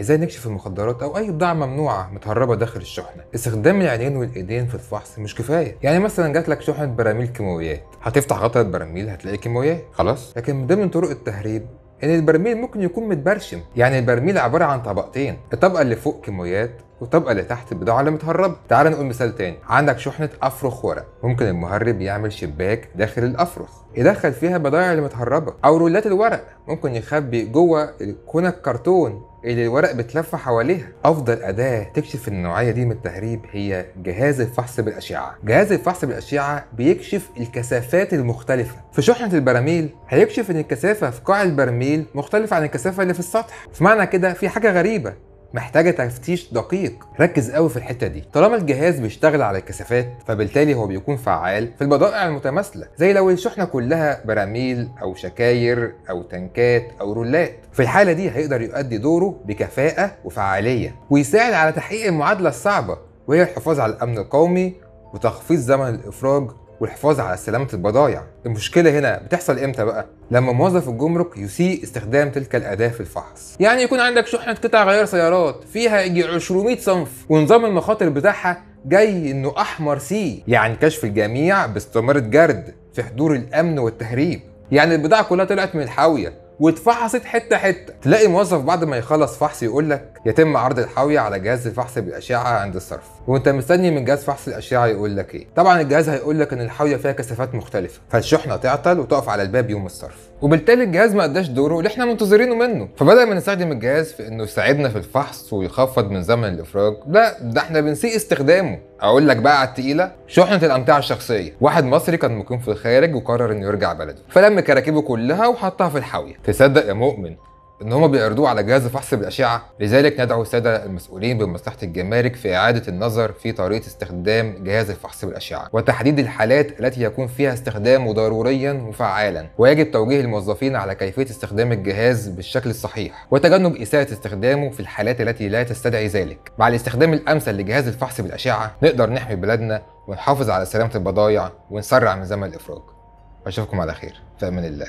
ازاي نكشف المخدرات او اي بضاعه ممنوعه متهربه داخل الشحنه استخدام العينين والايدين في الفحص مش كفايه يعني مثلا جات لك شحنه براميل كيماويات هتفتح غطاء البراميل هتلاقي كيماويات خلاص لكن من ضمن طرق التهريب ان البرميل ممكن يكون متبرشم يعني البرميل عباره عن طبقتين الطبقه اللي فوق كيماويات والطبقه اللي تحت البضاعه اللي متهربه تعال نقول مثال تاني عندك شحنه افرخ ورق ممكن المهرب يعمل شباك داخل الافرخ يدخل فيها البضائع اللي متهربه او رولات الورق ممكن يخبي جوه كونك كرتون اللي الورق بتلف حواليها افضل اداه تكشف النوعيه دي من التهريب هي جهاز الفحص بالاشعه جهاز الفحص بالاشعه بيكشف الكثافات المختلفه في شحنه البراميل هيكشف ان الكثافه في قاع البرميل مختلفه عن الكثافه اللي في السطح فمعنى كده في حاجه غريبه محتاجه تفتيش دقيق ركز قوي في الحته دي طالما الجهاز بيشتغل على الكثافات فبالتالي هو بيكون فعال في البضائع المتماثله زي لو الشحنه كلها براميل او شكاير او تنكات او رولات في الحاله دي هيقدر يؤدي دوره بكفاءه وفعاليه ويساعد على تحقيق المعادله الصعبه وهي الحفاظ على الامن القومي وتخفيض زمن الافراج والحفاظ على سلامة البضائع المشكلة هنا بتحصل امتى بقى؟ لما موظف الجمرك يسيء استخدام تلك الأداة في الفحص يعني يكون عندك شحنة قطع غيار سيارات فيها يجي 200 صنف ونظام المخاطر بتاعها جاي انه احمر سي يعني كشف الجميع باستمارة جرد في حضور الامن والتهريب يعني البضاعة كلها طلعت من الحاوية واتفحصت حتة حتة تلاقي موظف بعد ما يخلص فحص يقول لك يتم عرض الحاويه على جهاز الفحص بالاشعه عند الصرف وانت مستني من جهاز فحص الاشعه يقول لك ايه طبعا الجهاز هيقول لك ان الحاويه فيها كثافات مختلفه فالشحنه تعطل وتقف على الباب يوم الصرف وبالتالي الجهاز ما اداش دوره اللي احنا منتظرينه منه فبدل ما نستخدم الجهاز في انه يساعدنا في الفحص ويخفض من زمن الافراج لا ده احنا بنسيء استخدامه اقول لك بقى على التقيله شحنه الامتعه الشخصيه واحد مصري كان مقيم في الخارج وقرر انه يرجع بلده فلم كراكيبه كلها وحطها في الحاويه تصدق يا مؤمن ان هم بيعرضوه على جهاز فحص بالاشعه لذلك ندعو الساده المسؤولين بمصلحه الجمارك في اعاده النظر في طريقه استخدام جهاز الفحص بالاشعه وتحديد الحالات التي يكون فيها استخدامه ضروريا وفعالا ويجب توجيه الموظفين على كيفيه استخدام الجهاز بالشكل الصحيح وتجنب اساءه استخدامه في الحالات التي لا تستدعي ذلك مع الاستخدام الامثل لجهاز الفحص بالاشعه نقدر نحمي بلادنا ونحافظ على سلامه البضائع ونسرع من زمن الافراج اشوفكم على خير في امان الله